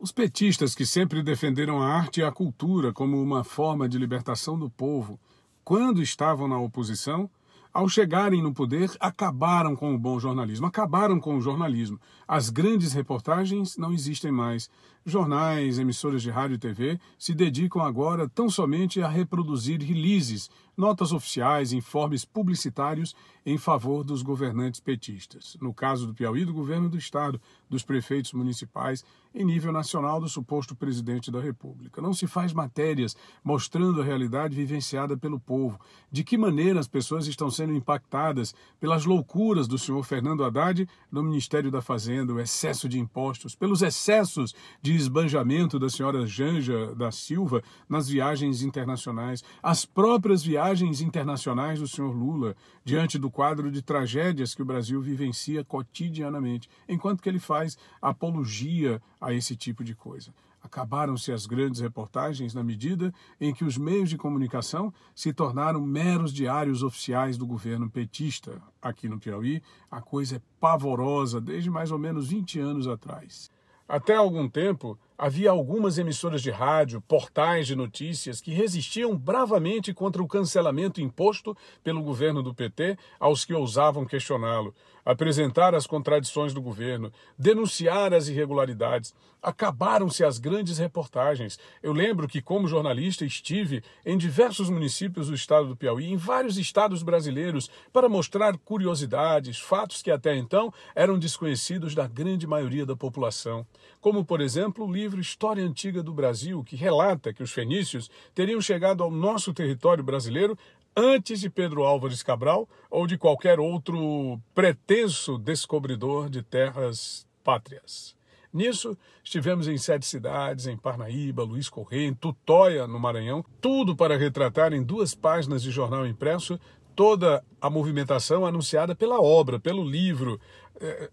Os petistas que sempre defenderam a arte e a cultura como uma forma de libertação do povo, quando estavam na oposição, ao chegarem no poder, acabaram com o bom jornalismo, acabaram com o jornalismo. As grandes reportagens não existem mais. Jornais, emissoras de rádio e TV se dedicam agora tão somente a reproduzir releases, notas oficiais, informes publicitários em favor dos governantes petistas. No caso do Piauí, do governo do estado, dos prefeitos municipais em nível nacional do suposto presidente da República. Não se faz matérias mostrando a realidade vivenciada pelo povo, de que maneira as pessoas estão sendo impactadas pelas loucuras do senhor Fernando Haddad no Ministério da Fazenda, o excesso de impostos, pelos excessos de esbanjamento da senhora Janja da Silva nas viagens internacionais, as próprias viagens internacionais do senhor Lula, diante do quadro de tragédias que o Brasil vivencia cotidianamente, enquanto que ele faz apologia à a esse tipo de coisa. Acabaram-se as grandes reportagens na medida em que os meios de comunicação se tornaram meros diários oficiais do governo petista. Aqui no Piauí, a coisa é pavorosa desde mais ou menos 20 anos atrás. Até algum tempo, Havia algumas emissoras de rádio, portais de notícias que resistiam bravamente contra o cancelamento imposto pelo governo do PT aos que ousavam questioná-lo, apresentar as contradições do governo, denunciar as irregularidades. Acabaram-se as grandes reportagens. Eu lembro que, como jornalista, estive em diversos municípios do estado do Piauí, em vários estados brasileiros, para mostrar curiosidades, fatos que até então eram desconhecidos da grande maioria da população, como, por exemplo, o livro livro História Antiga do Brasil, que relata que os fenícios teriam chegado ao nosso território brasileiro antes de Pedro Álvares Cabral ou de qualquer outro pretenso descobridor de terras pátrias. Nisso, estivemos em sete cidades, em Parnaíba, Luiz Correia, em Tutóia, no Maranhão, tudo para retratar em duas páginas de jornal impresso toda a movimentação anunciada pela obra, pelo livro, eh,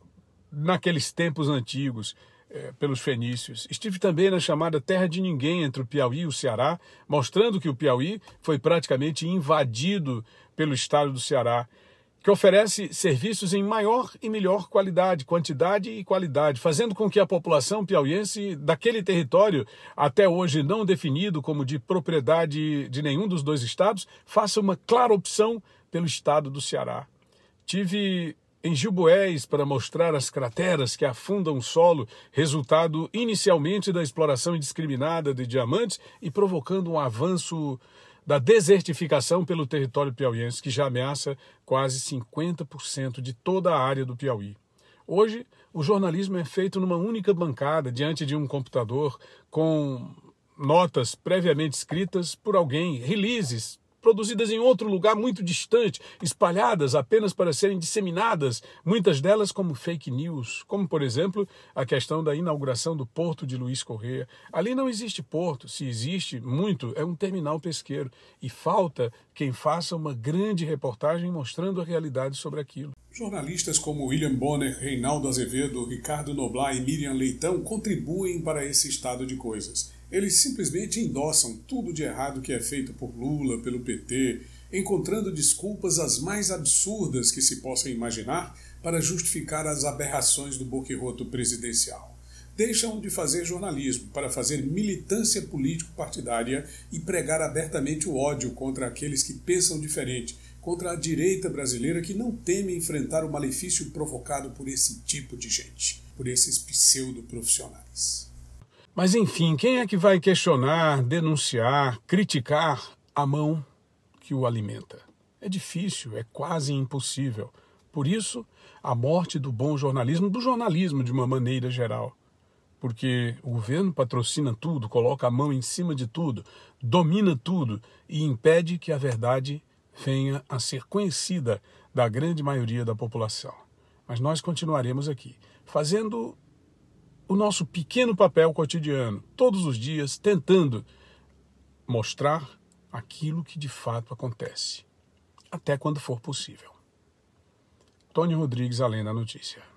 naqueles tempos antigos é, pelos fenícios. Estive também na chamada Terra de Ninguém entre o Piauí e o Ceará, mostrando que o Piauí foi praticamente invadido pelo estado do Ceará, que oferece serviços em maior e melhor qualidade, quantidade e qualidade, fazendo com que a população piauiense daquele território, até hoje não definido como de propriedade de nenhum dos dois estados, faça uma clara opção pelo estado do Ceará. Tive em buéis para mostrar as crateras que afundam o solo, resultado inicialmente da exploração indiscriminada de diamantes e provocando um avanço da desertificação pelo território piauiense, que já ameaça quase 50% de toda a área do Piauí. Hoje, o jornalismo é feito numa única bancada, diante de um computador, com notas previamente escritas por alguém, releases produzidas em outro lugar muito distante, espalhadas apenas para serem disseminadas, muitas delas como fake news, como por exemplo a questão da inauguração do porto de Luiz Correia. Ali não existe porto, se existe muito, é um terminal pesqueiro e falta quem faça uma grande reportagem mostrando a realidade sobre aquilo. Jornalistas como William Bonner, Reinaldo Azevedo, Ricardo Noblar e Miriam Leitão contribuem para esse estado de coisas. Eles simplesmente endossam tudo de errado que é feito por Lula, pelo PT, encontrando desculpas as mais absurdas que se possam imaginar para justificar as aberrações do boqueroto presidencial. Deixam de fazer jornalismo para fazer militância político-partidária e pregar abertamente o ódio contra aqueles que pensam diferente, contra a direita brasileira que não teme enfrentar o malefício provocado por esse tipo de gente, por esses pseudo-profissionais. Mas enfim, quem é que vai questionar, denunciar, criticar a mão que o alimenta? É difícil, é quase impossível. Por isso, a morte do bom jornalismo, do jornalismo de uma maneira geral. Porque o governo patrocina tudo, coloca a mão em cima de tudo, domina tudo e impede que a verdade venha a ser conhecida da grande maioria da população. Mas nós continuaremos aqui, fazendo o nosso pequeno papel cotidiano, todos os dias, tentando mostrar aquilo que de fato acontece, até quando for possível. Tony Rodrigues, além da notícia.